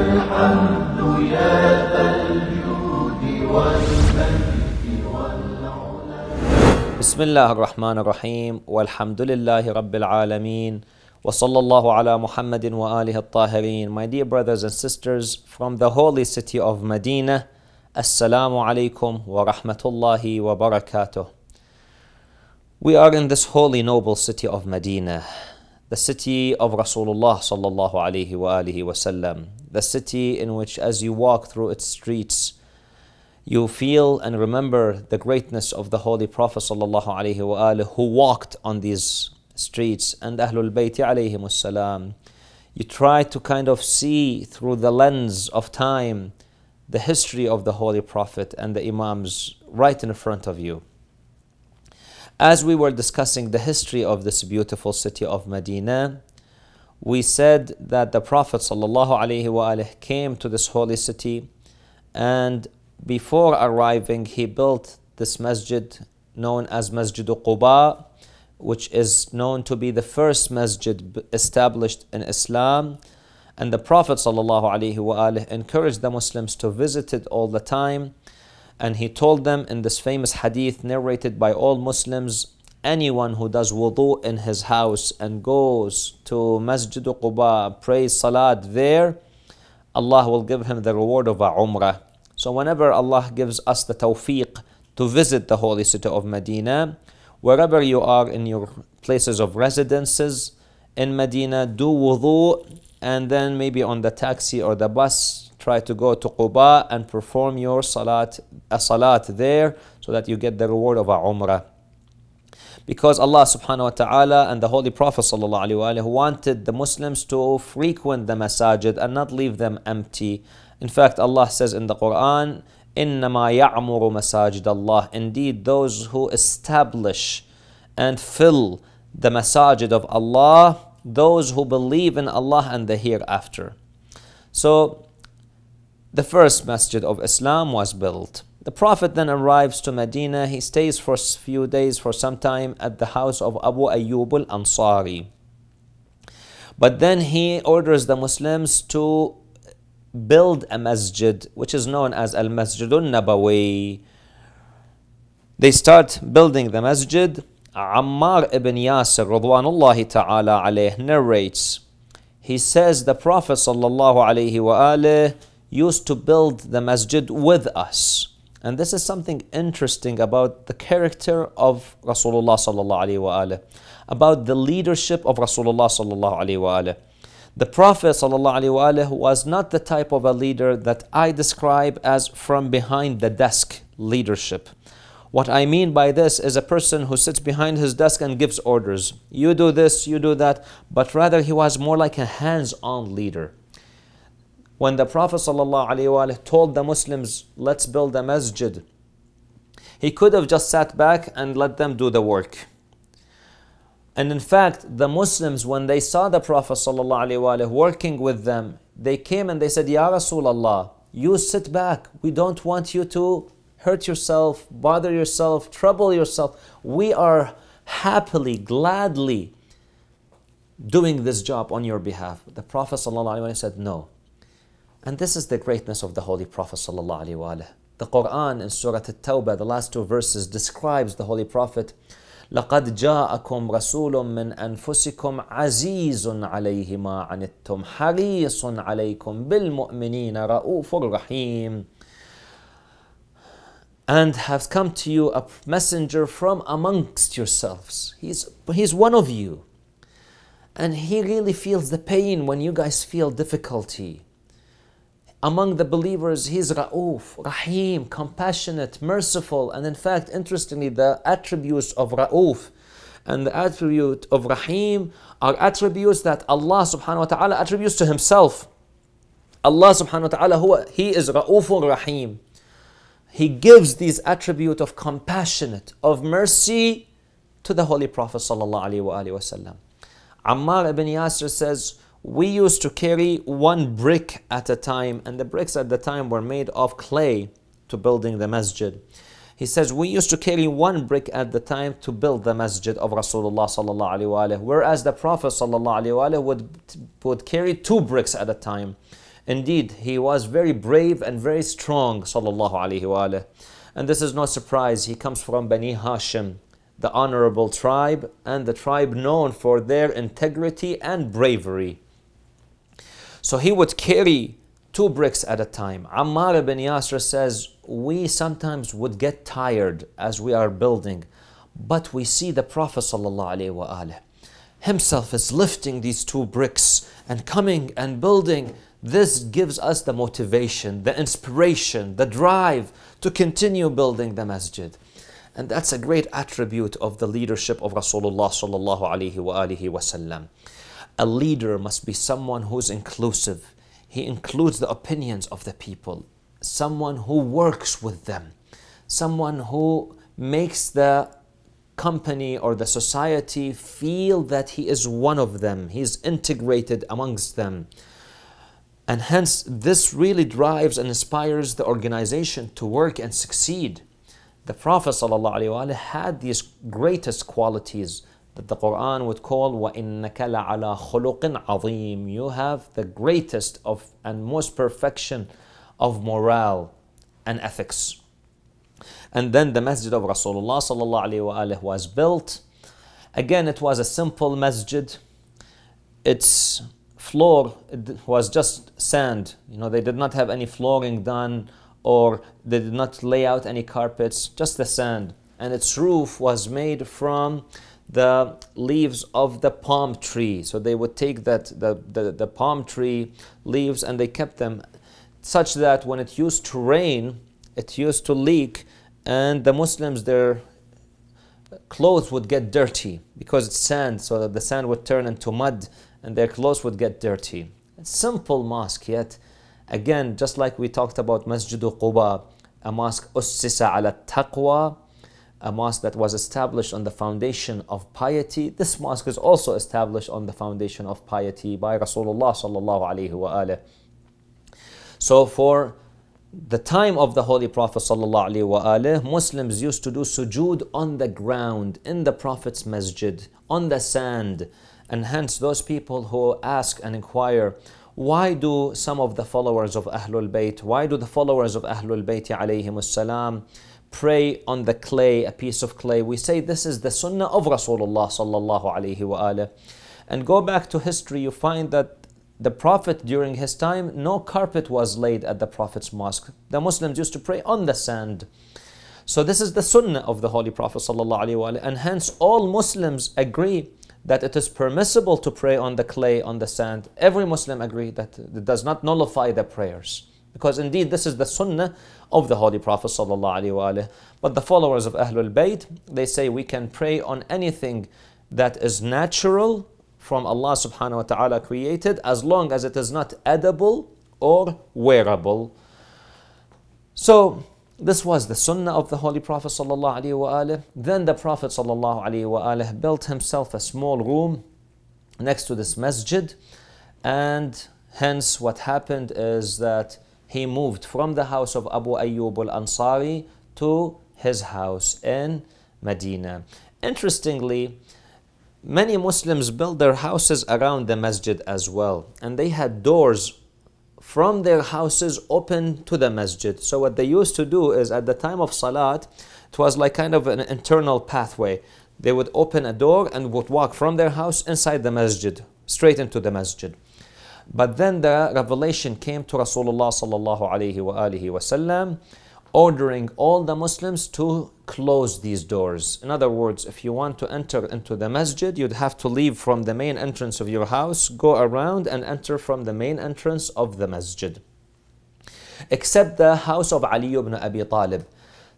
الحمد يا ذا الجود والمجد بسم الله الرحمن الرحيم والحمد لله رب العالمين وصلى الله على محمد وآله الطاهرين My dear brothers and sisters from the holy city of Medina Assalamu alaikum wa rahmatullahi wa barakatuh We are in this holy noble city of Medina the city of Rasulullah sallallahu alaihi wasallam, the city in which as you walk through its streets, you feel and remember the greatness of the Holy Prophet sallallahu alaihi wasallam who walked on these streets and Ahlul Bayt alayhi salam. You try to kind of see through the lens of time the history of the Holy Prophet and the Imams right in front of you. As we were discussing the history of this beautiful city of Medina, we said that the Prophet ﷺ came to this holy city and before arriving he built this masjid known as Masjid Quba which is known to be the first masjid established in Islam and the Prophet ﷺ encouraged the Muslims to visit it all the time and he told them in this famous hadith narrated by all Muslims anyone who does wudu in his house and goes to Masjid Quba, prays salat there, Allah will give him the reward of a umrah. So whenever Allah gives us the tawfiq to visit the holy city of Medina, wherever you are in your places of residences in Medina, do wudu and then maybe on the taxi or the bus, try to go to Quba and perform your salat, a salat there so that you get the reward of a umrah. Because Allah subhanahu wa ta'ala and the Holy Prophet sallallahu wanted the Muslims to frequent the masajid and not leave them empty. In fact, Allah says in the Quran, إِنَّمَا يَعْمُرُ مَسَاجِدَ اللَّهِ Indeed, those who establish and fill the masajid of Allah, those who believe in Allah and the hereafter. So the first masjid of Islam was built. The Prophet then arrives to Medina. He stays for a few days for some time at the house of Abu Ayyub al Ansari. But then he orders the Muslims to build a masjid, which is known as Al Masjidun Nabawi. They start building the masjid. Ammar ibn Yasir, Radwanullahi ta'ala alayh, narrates. He says the Prophet sallallahu alayhi wa alayhi used to build the masjid with us. And this is something interesting about the character of Rasulullah sallallahu about the leadership of Rasulullah sallallahu The Prophet sallallahu was not the type of a leader that I describe as from behind the desk leadership. What I mean by this is a person who sits behind his desk and gives orders. You do this, you do that, but rather he was more like a hands-on leader when the Prophet ﷺ told the Muslims, let's build a masjid, he could have just sat back and let them do the work. And in fact, the Muslims, when they saw the Prophet ﷺ working with them, they came and they said, Ya Rasulallah, you sit back. We don't want you to hurt yourself, bother yourself, trouble yourself. We are happily, gladly doing this job on your behalf. The Prophet ﷺ said, No, and this is the greatness of the Holy Prophet The Quran in Surah At-Tawbah, the last two verses, describes the Holy Prophet لقد جاءكم رسول من أنفسكم عزيز عليه ما عنتم حريص عليكم بالمؤمنين رؤوف رحيم And has come to you a messenger from amongst yourselves. He's, he's one of you. And he really feels the pain when you guys feel difficulty among the believers, He is Ra'uf, Rahim, compassionate, merciful. And in fact, interestingly, the attributes of Ra'uf and the attribute of Rahim are attributes that Allah subhanahu wa ta'ala attributes to Himself. Allah subhanahu wa ta'ala, He is and Rahim. He gives these attribute of compassionate, of mercy to the Holy Prophet sallallahu alaihi wasallam. Ammar ibn Yasir says, we used to carry one brick at a time, and the bricks at the time were made of clay to building the masjid. He says, we used to carry one brick at the time to build the masjid of Rasulullah sallallahu alayhi whereas the Prophet sallallahu alayhi wasallam would, would carry two bricks at a time. Indeed, he was very brave and very strong sallallahu alayhi wasallam. And this is no surprise, he comes from Bani Hashim, the honorable tribe and the tribe known for their integrity and bravery. So he would carry two bricks at a time. Ammar ibn Yasr says, we sometimes would get tired as we are building, but we see the Prophet ﷺ himself is lifting these two bricks and coming and building. This gives us the motivation, the inspiration, the drive to continue building the masjid. And that's a great attribute of the leadership of Rasulullah sallallahu alaihi wasallam a leader must be someone who's inclusive. He includes the opinions of the people, someone who works with them, someone who makes the company or the society feel that he is one of them, he's integrated amongst them. And hence, this really drives and inspires the organization to work and succeed. The Prophet ﷺ had these greatest qualities that the Quran would call وَإِنَّكَ لَعَلَى خُلُقٍ عَظِيمٍ You have the greatest of and most perfection of morale and ethics. And then the masjid of Rasulullah sallallahu was built. Again, it was a simple masjid. Its floor was just sand. You know, they did not have any flooring done or they did not lay out any carpets, just the sand. And its roof was made from the leaves of the palm tree. So they would take that the, the, the palm tree leaves and they kept them such that when it used to rain, it used to leak and the Muslims, their clothes would get dirty because it's sand, so that the sand would turn into mud and their clothes would get dirty. Simple mosque, yet again, just like we talked about Masjid Quba, a mosque ussisa ala taqwa, a mosque that was established on the foundation of piety. This mosque is also established on the foundation of piety by Rasulullah sallallahu alaihi wasallam. So for the time of the Holy Prophet Muslims used to do sujood on the ground, in the Prophet's masjid, on the sand. And hence those people who ask and inquire, why do some of the followers of Ahlul Bayt, why do the followers of Ahlul Bayt alayhim salam, pray on the clay, a piece of clay. We say this is the sunnah of Rasulullah sallallahu alaihi wasallam. And go back to history, you find that the Prophet during his time, no carpet was laid at the Prophet's mosque. The Muslims used to pray on the sand. So this is the sunnah of the Holy Prophet sallallahu alaihi wasallam. And hence all Muslims agree that it is permissible to pray on the clay, on the sand. Every Muslim agrees that it does not nullify the prayers. Because indeed, this is the sunnah of the Holy Prophet. But the followers of Ahlul Bayt, they say we can pray on anything that is natural from Allah subhanahu wa ta'ala created as long as it is not edible or wearable. So this was the sunnah of the Holy Prophet sallallahu Then the Prophet sallallahu built himself a small room next to this masjid, and hence what happened is that he moved from the house of Abu Ayyub al Ansari to his house in Medina. Interestingly, many Muslims built their houses around the masjid as well, and they had doors from their houses open to the masjid. So, what they used to do is at the time of Salat, it was like kind of an internal pathway. They would open a door and would walk from their house inside the masjid, straight into the masjid. But then the revelation came to Rasulullah sallallahu alaihi wasallam, ordering all the Muslims to close these doors. In other words, if you want to enter into the masjid, you'd have to leave from the main entrance of your house, go around and enter from the main entrance of the masjid. Except the house of Ali ibn Abi Talib.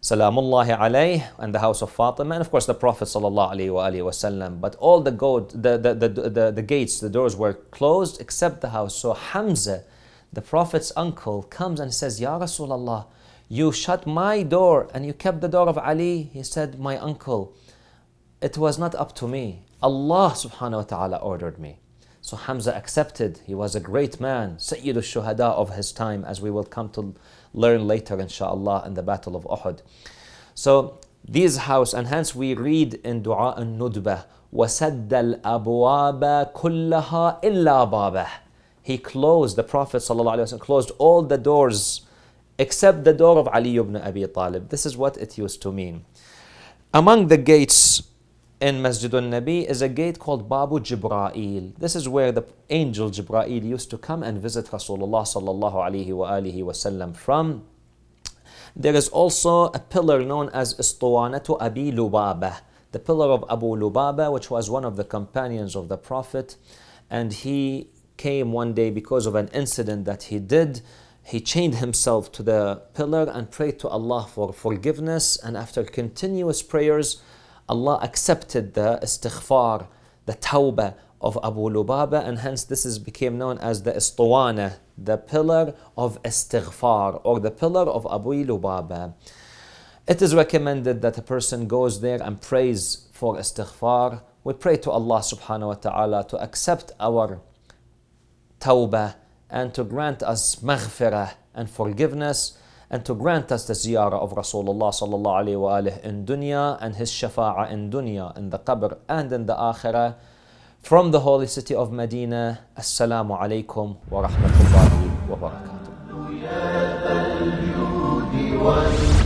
Salamullah alayhi and the house of Fatima and of course the Prophet sallallahu alaihi wasallam. But all the, goat, the, the, the, the gates, the doors were closed except the house. So Hamza, the Prophet's uncle, comes and says, Ya Rasulullah, you shut my door and you kept the door of Ali. He said, My uncle, it was not up to me. Allah subhanahu wa ta'ala ordered me. So Hamza accepted. He was a great man, Sayyid al-Shuhada of his time, as we will come to learn later, inshallah, in the Battle of Uhud. So these house, and hence we read in Dua al-Nudbah, وَسَدَّ الْأَبْوَابَ kullaha illa بَابَهُ He closed, the Prophet ﷺ closed all the doors except the door of Ali ibn Abi Talib. This is what it used to mean. Among the gates in Masjid al-Nabi is a gate called Babu Jibra'il. This is where the angel Jibra'il used to come and visit Rasulullah sallallahu alaihi wa alihi wasallam from. There is also a pillar known as Istuwanatu Abi Lubaba, the pillar of Abu Lubaba, which was one of the companions of the Prophet, and he came one day because of an incident that he did. He chained himself to the pillar and prayed to Allah for forgiveness, and after continuous prayers, Allah accepted the istighfar, the tawbah of Abu Lubaba, and hence this is became known as the istuwana, the pillar of istighfar, or the pillar of Abu Lubaba. It is recommended that a person goes there and prays for istighfar. We pray to Allah subhanahu wa ta'ala to accept our tawbah and to grant us maghfirah and forgiveness and to grant us the ziyarah of Rasulullah sallallahu alayhi wa alihi in dunya and his shafa'a in dunya, in the qabr and in the akhirah. From the holy city of Medina, Assalamu alaikum wa rahmatullahi wa barakatuh.